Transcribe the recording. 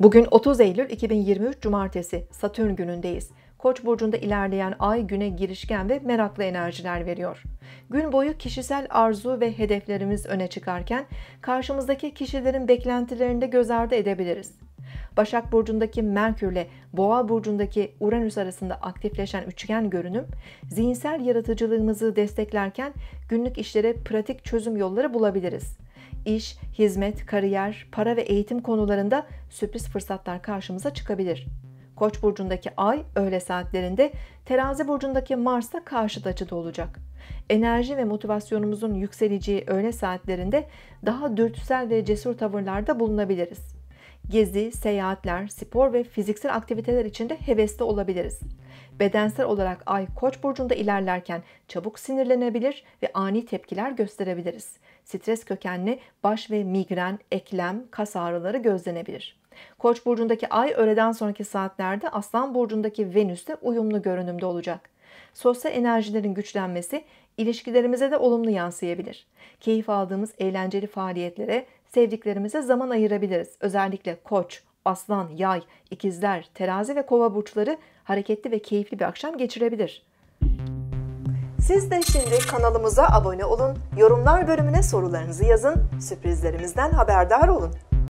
Bugün 30 Eylül 2023 Cumartesi Satürn günündeyiz. Koç burcunda ilerleyen ay güne girişken ve meraklı enerjiler veriyor. Gün boyu kişisel arzu ve hedeflerimiz öne çıkarken karşımızdaki kişilerin beklentilerini de göz ardı edebiliriz. Başak burcundaki Merkürle Boğa burcundaki Uranüs arasında aktifleşen üçgen görünüm, zihinsel yaratıcılığımızı desteklerken günlük işlere pratik çözüm yolları bulabiliriz iş, hizmet, kariyer, para ve eğitim konularında sürpriz fırsatlar karşımıza çıkabilir. Koç burcundaki ay öğle saatlerinde, terazi burcundaki Mars da karşıt açıda olacak. Enerji ve motivasyonumuzun yükseleceği öğle saatlerinde daha dürtüsel ve cesur tavırlarda bulunabiliriz gezi, seyahatler, spor ve fiziksel aktiviteler için de hevesli olabiliriz. Bedensel olarak ay koç burcunda ilerlerken çabuk sinirlenebilir ve ani tepkiler gösterebiliriz. Stres kökenli baş ve migren, eklem, kas ağrıları gözlenebilir. Koç burcundaki ay öğleden sonraki saatlerde Aslan burcundaki Venüsle uyumlu görünümde olacak. Sosyal enerjilerin güçlenmesi ilişkilerimize de olumlu yansıyabilir. Keyif aldığımız eğlenceli faaliyetlere, sevdiklerimize zaman ayırabiliriz. Özellikle koç, aslan, yay, ikizler, terazi ve kova burçları hareketli ve keyifli bir akşam geçirebilir. Siz de şimdi kanalımıza abone olun, yorumlar bölümüne sorularınızı yazın, sürprizlerimizden haberdar olun.